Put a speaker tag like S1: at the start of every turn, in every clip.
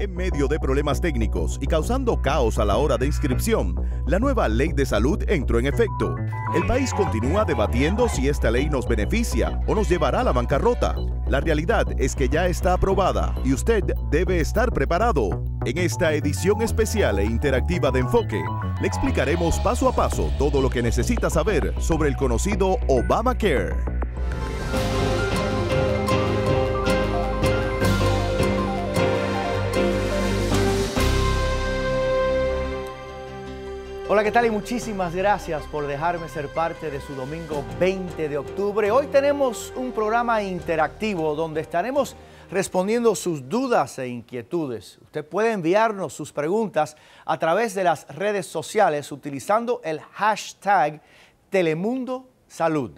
S1: En medio de problemas técnicos y causando caos a la hora de inscripción, la nueva ley de salud entró en efecto. El país continúa debatiendo si esta ley nos beneficia o nos llevará a la bancarrota. La realidad es que ya está aprobada y usted debe estar preparado. En esta edición especial e interactiva de Enfoque, le explicaremos paso a paso todo lo que necesita saber sobre el conocido Obamacare.
S2: Hola, ¿qué tal? Y muchísimas gracias por dejarme ser parte de su domingo 20 de octubre. Hoy tenemos un programa interactivo donde estaremos respondiendo sus dudas e inquietudes. Usted puede enviarnos sus preguntas a través de las redes sociales utilizando el hashtag Telemundo Salud.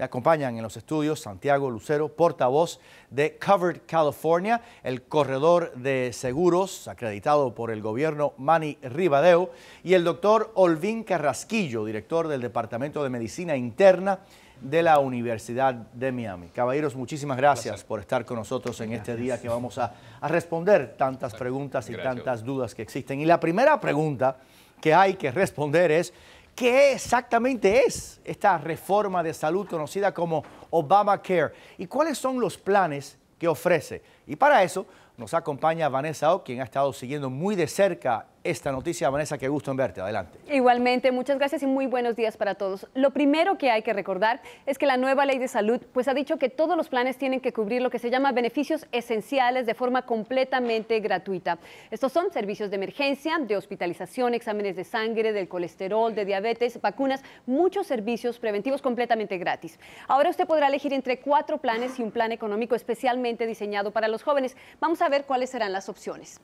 S2: Me acompañan en los estudios Santiago Lucero, portavoz de Covered California, el corredor de seguros acreditado por el gobierno Manny Ribadeo, y el doctor Olvín Carrasquillo, director del Departamento de Medicina Interna de la Universidad de Miami. Caballeros, muchísimas gracias por estar con nosotros en este día que vamos a, responder tantas preguntas y tantas dudas que existen. Y la primera pregunta que hay que responder es, qué exactamente es esta reforma de salud conocida como Obamacare y cuáles son los planes que ofrece. Y para eso nos acompaña Vanessa O, quien ha estado siguiendo muy de cerca esta noticia. Vanessa, qué gusto en verte. Adelante.
S3: Igualmente, muchas gracias y muy buenos días para todos. Lo primero que hay que recordar es que la nueva ley de salud pues ha dicho que todos los planes tienen que cubrir lo que se llama beneficios esenciales de forma completamente gratuita. Estos son servicios de emergencia, de hospitalización, exámenes de sangre, del colesterol, de diabetes, vacunas, muchos servicios preventivos completamente gratis. Ahora usted podrá elegir entre cuatro planes y un plan económico especialmente diseñado para los jóvenes. Vamos a ver cuáles serán las opciones.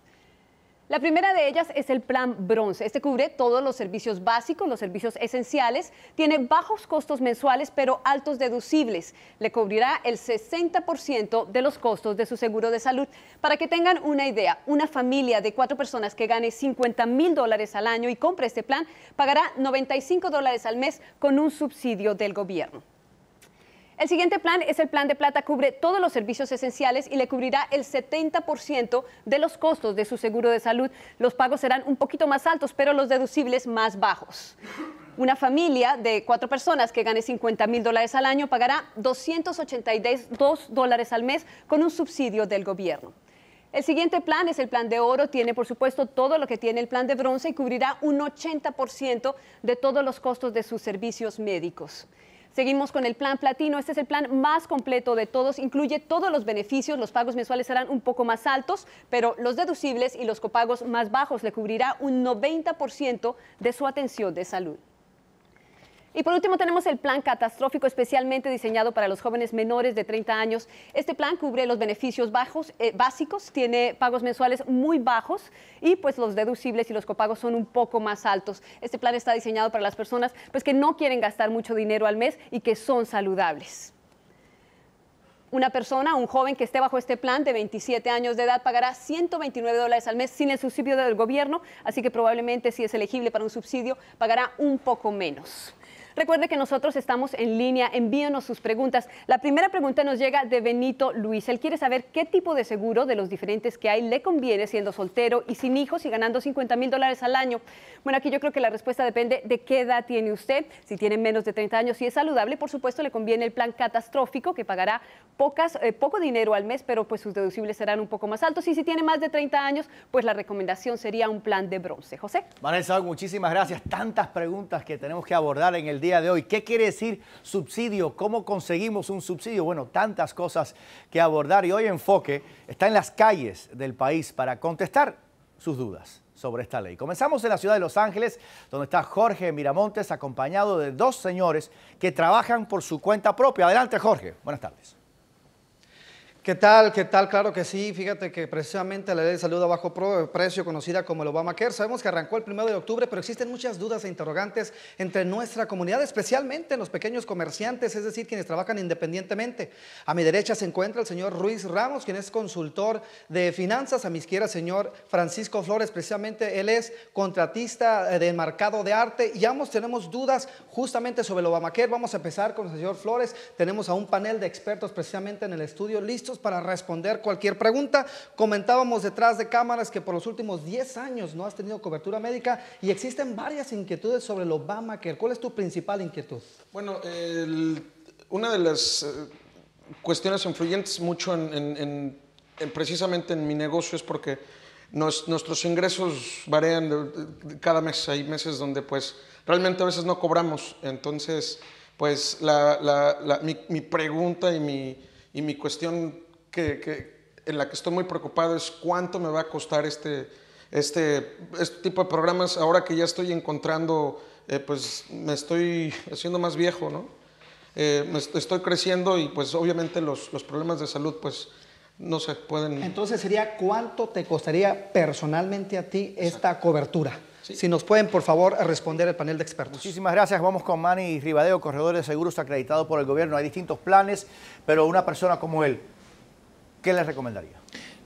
S3: La primera de ellas es el plan bronce. Este cubre todos los servicios básicos, los servicios esenciales, tiene bajos costos mensuales pero altos deducibles. Le cubrirá el 60% de los costos de su seguro de salud. Para que tengan una idea, una familia de cuatro personas que gane 50 mil dólares al año y compre este plan pagará 95 dólares al mes con un subsidio del gobierno. El siguiente plan es el plan de plata, cubre todos los servicios esenciales y le cubrirá el 70% de los costos de su seguro de salud. Los pagos serán un poquito más altos, pero los deducibles más bajos. Una familia de cuatro personas que gane 50 mil dólares al año pagará 282 dólares al mes con un subsidio del gobierno. El siguiente plan es el plan de oro, tiene por supuesto todo lo que tiene el plan de bronce y cubrirá un 80% de todos los costos de sus servicios médicos. Seguimos con el plan platino. Este es el plan más completo de todos. Incluye todos los beneficios. Los pagos mensuales serán un poco más altos, pero los deducibles y los copagos más bajos le cubrirá un 90% de su atención de salud. Y por último tenemos el plan catastrófico especialmente diseñado para los jóvenes menores de 30 años. Este plan cubre los beneficios bajos, eh, básicos, tiene pagos mensuales muy bajos y pues los deducibles y los copagos son un poco más altos. Este plan está diseñado para las personas pues que no quieren gastar mucho dinero al mes y que son saludables. Una persona, un joven que esté bajo este plan de 27 años de edad pagará 129 dólares al mes sin el subsidio del gobierno, así que probablemente si es elegible para un subsidio pagará un poco menos. Recuerde que nosotros estamos en línea, envíenos sus preguntas. La primera pregunta nos llega de Benito Luis. Él quiere saber qué tipo de seguro de los diferentes que hay le conviene siendo soltero y sin hijos y ganando 50 mil dólares al año. Bueno, aquí yo creo que la respuesta depende de qué edad tiene usted. Si tiene menos de 30 años y es saludable, por supuesto le conviene el plan catastrófico que pagará eh, poco dinero al mes, pero pues sus deducibles serán un poco más altos. Y si tiene más de 30 años, pues la recomendación sería un plan de bronce. José.
S2: Vanessa, muchísimas gracias. Tantas preguntas que tenemos que abordar en el día día de hoy. ¿Qué quiere decir subsidio? ¿Cómo conseguimos un subsidio? Bueno, tantas cosas que abordar y hoy Enfoque está en las calles del país para contestar sus dudas sobre esta ley. Comenzamos en la ciudad de Los Ángeles, donde está Jorge Miramontes acompañado de dos señores que trabajan por su cuenta propia. Adelante, Jorge.
S4: Buenas tardes. ¿Qué tal? ¿Qué tal? Claro que sí. Fíjate que precisamente la ley de salud a bajo precio, conocida como el Obamacare, sabemos que arrancó el 1 de octubre, pero existen muchas dudas e interrogantes entre nuestra comunidad, especialmente en los pequeños comerciantes, es decir, quienes trabajan independientemente. A mi derecha se encuentra el señor Ruiz Ramos, quien es consultor de finanzas. A mi izquierda, señor Francisco Flores, precisamente él es contratista eh, de mercado de arte y ambos tenemos dudas justamente sobre el Obamacare. Vamos a empezar con el señor Flores. Tenemos a un panel de expertos precisamente en el estudio listos para responder cualquier pregunta. Comentábamos detrás de cámaras que por los últimos 10 años no has tenido cobertura médica y existen varias inquietudes sobre el Obamacare. ¿Cuál es tu principal inquietud? Bueno, una de las eh, cuestiones influyentes mucho en, precisamente en mi negocio es porque nuestros ingresos varían cada mes. Hay meses donde pues realmente a veces no cobramos. Entonces, pues mi, mi, pregunta y mi, y mi cuestión que, en la que estoy muy preocupado es cuánto me va a costar este, este, este tipo de programas ahora que ya estoy encontrando, eh, pues me estoy haciendo más viejo, ¿no? Eh, me estoy creciendo y pues obviamente los, los problemas de salud pues no se pueden... Entonces sería cuánto te costaría personalmente a ti esta cobertura. Si nos pueden, por favor, responder el
S2: panel de expertos. Muchísimas gracias. Vamos con Manny Rivadeo corredor de seguros acreditado por el gobierno. Hay distintos planes, pero una persona como él, ¿qué les recomendaría?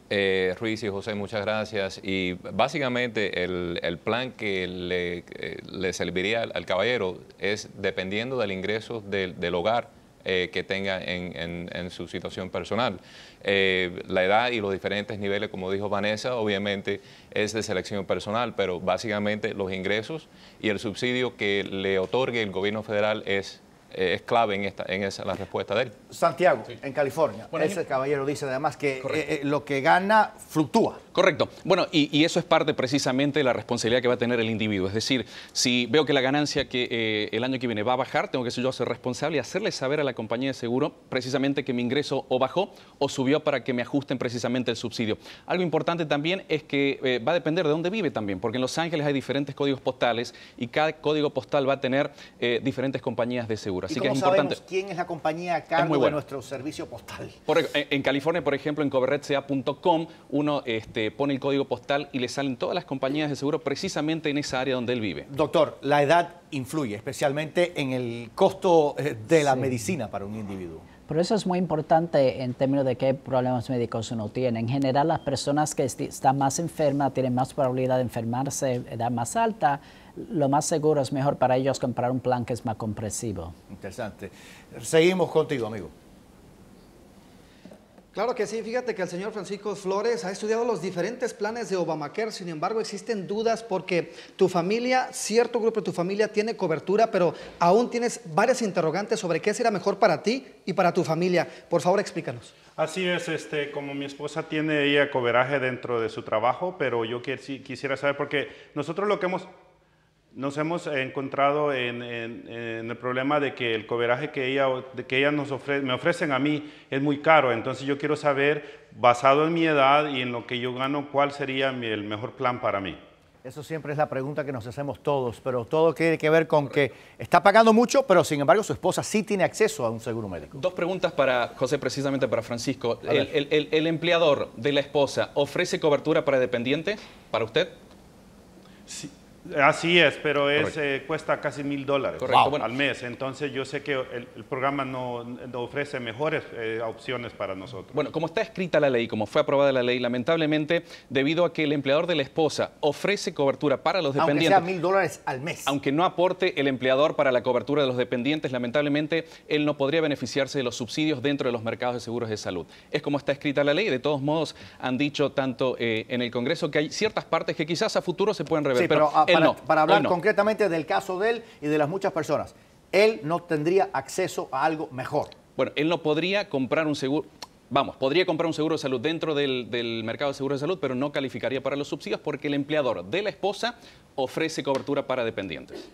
S5: Eh, Ruiz y José, muchas gracias. Y básicamente el, plan que le, eh, serviría al, caballero es dependiendo del ingreso del, hogar eh, que tenga en, en, su situación personal. la edad y los diferentes niveles, como dijo Vanessa, obviamente es de selección personal, pero básicamente los ingresos y el subsidio que le otorgue el gobierno federal es eh, es clave en, esta, en esa, la respuesta de él.
S2: Santiago, en California. ese caballero dice además que eh, eh, lo que gana
S1: fluctúa. Correcto. Bueno, y, eso es parte precisamente de la responsabilidad que va a tener el individuo. Es decir, si veo que la ganancia que el año que viene va a bajar, tengo que ser yo ser responsable y hacerle saber a la compañía de seguro precisamente que mi ingreso o bajó o subió para que me ajusten precisamente el subsidio. Algo importante también es que va a depender de dónde vive también, porque en Los Ángeles hay diferentes códigos postales y cada código postal va a tener diferentes compañías de seguro. Así que
S2: ¿Quién es la compañía a cargo de nuestro servicio postal?
S1: en, California, por ejemplo, en coverredca.com, uno este, pone el código postal y le salen todas las compañías de seguro precisamente en esa área donde él vive. Doctor, la
S2: edad influye, especialmente en el costo eh, de la medicina para un individuo.
S1: Por eso es muy importante en términos de qué problemas médicos uno tiene. En general, las personas que están más enfermas tienen más probabilidad de enfermarse, edad más alta. Lo más seguro es mejor para ellos comprar un plan que es más compresivo.
S2: Interesante. Seguimos contigo, amigo.
S4: Claro que sí, fíjate que el señor Francisco Flores ha estudiado los diferentes planes de Obamacare, sin embargo existen dudas porque tu familia, cierto grupo de tu familia tiene cobertura, pero aún tienes varias interrogantes sobre qué será mejor para ti y para tu familia. Por favor, explícanos.
S1: Así es, este, como mi esposa tiene ella coberaje dentro de su trabajo, pero yo quisiera saber, porque nosotros lo que hemos nos hemos encontrado en, el problema de que el coberaje que ella, de que ella nos ofrece, me ofrecen a mí es muy caro, entonces yo quiero saber, basado en mi edad y en lo que yo gano, cuál sería el mejor plan para mí.
S2: Eso siempre es la pregunta que nos hacemos todos, pero todo tiene que ver con que está pagando mucho, pero sin embargo su esposa sí tiene acceso a un seguro médico.
S1: Dos preguntas para José, precisamente para Francisco. El, ¿El empleador de la esposa ofrece cobertura para dependiente, para usted? Sí, Así es, pero es, eh, cuesta casi mil dólares al mes. Entonces yo sé que el, programa no, ofrece mejores eh, opciones para nosotros. Bueno, como está escrita la ley, como fue aprobada la ley, lamentablemente, debido a que el empleador de la esposa ofrece cobertura para los dependientes... Aunque
S2: sea mil dólares al mes. Aunque
S1: no aporte el empleador para la cobertura de los dependientes, lamentablemente él no podría beneficiarse de los subsidios dentro de los mercados de seguros de salud. Es como está escrita la ley. De todos modos, han dicho tanto eh, en el Congreso que hay ciertas partes que quizás a futuro se pueden revertir. pero ah, para, hablar
S2: concretamente del caso de él y de las muchas personas. Él no tendría acceso a algo mejor.
S1: Bueno, él no podría comprar un seguro. Vamos, podría comprar un seguro de salud dentro del, mercado de seguro de salud, pero no calificaría para los subsidios porque el empleador de la esposa ofrece cobertura para dependientes.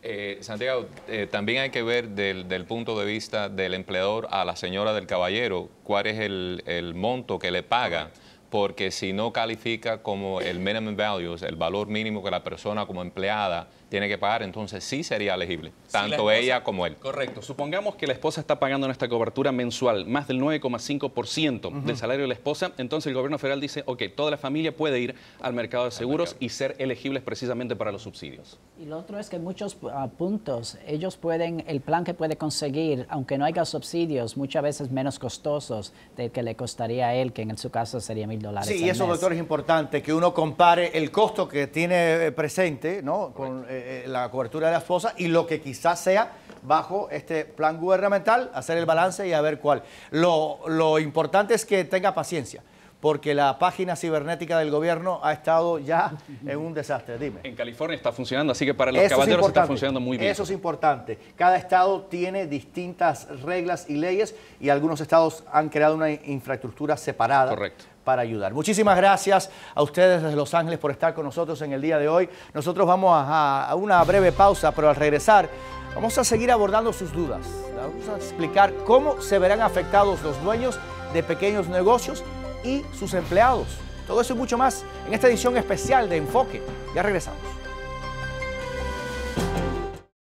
S5: Eh, Santiago, eh, también hay que ver del, punto de vista del empleador a la señora del caballero cuál es el monto que le paga porque si no califica como el minimum values, el valor mínimo que la persona como empleada tiene que pagar, entonces sí sería elegible, tanto ella como él.
S1: Correcto. Supongamos que la esposa está pagando en esta cobertura mensual más del 9,5% del salario de la esposa, entonces el gobierno federal dice, ok, toda la familia puede ir al mercado de seguros y ser elegibles precisamente para los subsidios. Y lo otro es que muchos ah, puntos, ellos pueden, el plan que puede conseguir, aunque no haya subsidios, muchas veces menos costosos de que le costaría a él, que en su caso sería mil Sí, y eso, doctor, es
S2: importante que uno compare el costo que tiene eh, presente ¿no? con eh, eh, la cobertura de las esposa y lo que quizás sea bajo este plan gubernamental, hacer el balance y a ver cuál. Lo, importante es que tenga paciencia porque la página cibernética del gobierno ha estado ya en un desastre.
S1: Dime. En California está funcionando, así que para los caballeros está funcionando muy bien. Eso es
S2: importante. Cada estado tiene distintas reglas y leyes y algunos estados han creado una infraestructura separada Correcto para ayudar. Muchísimas gracias a ustedes desde Los Ángeles por estar con nosotros en el día de hoy. Nosotros vamos a, a una breve pausa, pero al regresar vamos a seguir abordando sus dudas. Vamos a explicar cómo se verán afectados los dueños de pequeños negocios y sus empleados. Todo eso y mucho más en esta edición especial de Enfoque. Ya regresamos.